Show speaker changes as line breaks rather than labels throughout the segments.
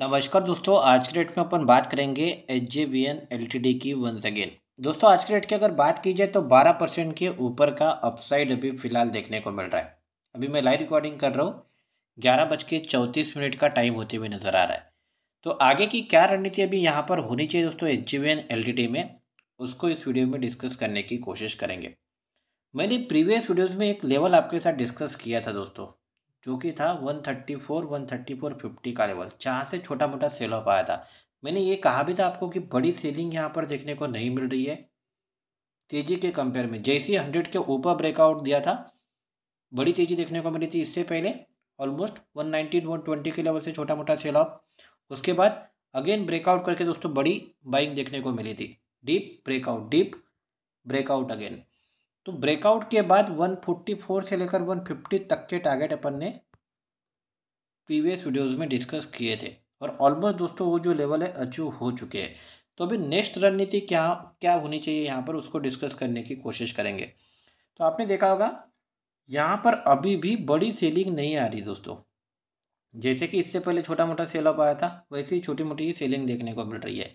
नमस्कार दोस्तों आज के डेट में अपन बात करेंगे H J B N L T D की वंस अगेन दोस्तों आज के डेट की अगर बात की जाए तो 12 परसेंट के ऊपर का अपसाइड अभी फिलहाल देखने को मिल रहा है अभी मैं लाइव रिकॉर्डिंग कर रहा हूँ ग्यारह बज के चौंतीस मिनट का टाइम होते हुए नज़र आ रहा है तो आगे की क्या रणनीति अभी यहाँ पर होनी चाहिए दोस्तों H J B N L T D में उसको इस वीडियो में डिस्कस करने की कोशिश करेंगे मैंने प्रीवियस वीडियोज़ में एक लेवल आपके साथ डिस्कस किया था दोस्तों जो कि था one thirty four one thirty four fifty का लेवल जहाँ से छोटा मोटा सेल ऑफ आया था मैंने ये कहा भी था आपको कि बड़ी सेलिंग यहाँ पर देखने को नहीं मिल रही है तेजी के कंपेयर में जैसी हंड्रेड के ऊपर ब्रेकआउट दिया था बड़ी तेजी देखने को मिली थी इससे पहले almost one nineteen one twenty के लेवल से छोटा मोटा सेल ऑफ उसके बाद अगेन ब्रेकआउट करके दोस्तों बड़ी बाइंग देखने को मिली थी deep breakout deep breakout again तो ब्रेकआउट के बाद 144 से लेकर 150 तक के टारगेट अपन ने प्रीवियस वीडियोस में डिस्कस किए थे और ऑलमोस्ट दोस्तों वो जो लेवल है अचीव हो चुके हैं तो अभी नेक्स्ट रणनीति क्या क्या होनी चाहिए यहाँ पर उसको डिस्कस करने की कोशिश करेंगे तो आपने देखा होगा यहाँ पर अभी भी बड़ी सेलिंग नहीं आ रही दोस्तों जैसे कि इससे पहले छोटा मोटा सेल अप आया था वैसे ही छोटी मोटी ही सेलिंग देखने को मिल रही है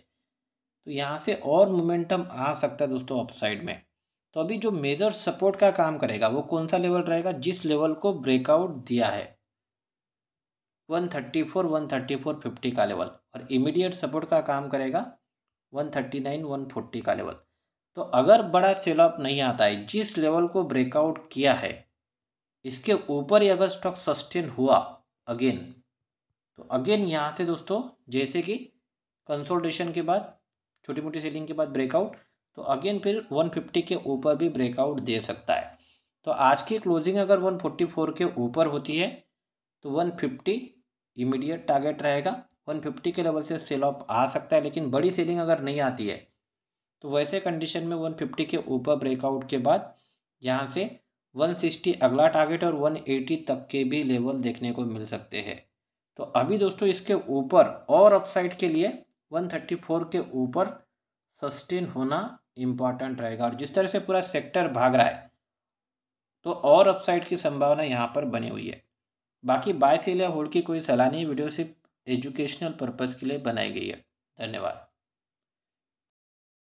तो यहाँ से और मोमेंटम आ सकता है दोस्तों अपसाइड में तो अभी जो मेजर सपोर्ट का काम करेगा वो कौन सा लेवल रहेगा जिस लेवल को ब्रेकआउट दिया है 134 फोर फिफ्टी का लेवल और इमीडिएट सपोर्ट का काम करेगा 139 140 का लेवल तो अगर बड़ा सेलअप नहीं आता है जिस लेवल को ब्रेकआउट किया है इसके ऊपर ही अगर स्टॉक सस्टेन हुआ अगेन तो अगेन यहाँ से दोस्तों जैसे कि कंसोल्टेशन के बाद छोटी मोटी सेलिंग के बाद ब्रेकआउट तो अगेन फिर 150 के ऊपर भी ब्रेकआउट दे सकता है तो आज की क्लोजिंग अगर 144 के ऊपर होती है तो 150 इमीडिएट टारगेट रहेगा 150 के लेवल से सेल ऑफ आ सकता है लेकिन बड़ी सेलिंग अगर नहीं आती है तो वैसे कंडीशन में 150 के ऊपर ब्रेकआउट के बाद यहाँ से 160 अगला टारगेट और 180 तक के भी लेवल देखने को मिल सकते हैं तो अभी दोस्तों इसके ऊपर और अपसाइड के लिए 134 के ऊपर सस्टेन होना इम्पॉर्टेंट रहेगा और जिस तरह से पूरा सेक्टर भाग रहा है तो और अपसाइड की संभावना यहाँ पर बनी हुई है बाकी बाय फेलिया होल्ड की कोई सलाह नहीं वीडियो सिर्फ एजुकेशनल पर्पज़ के लिए बनाई गई है धन्यवाद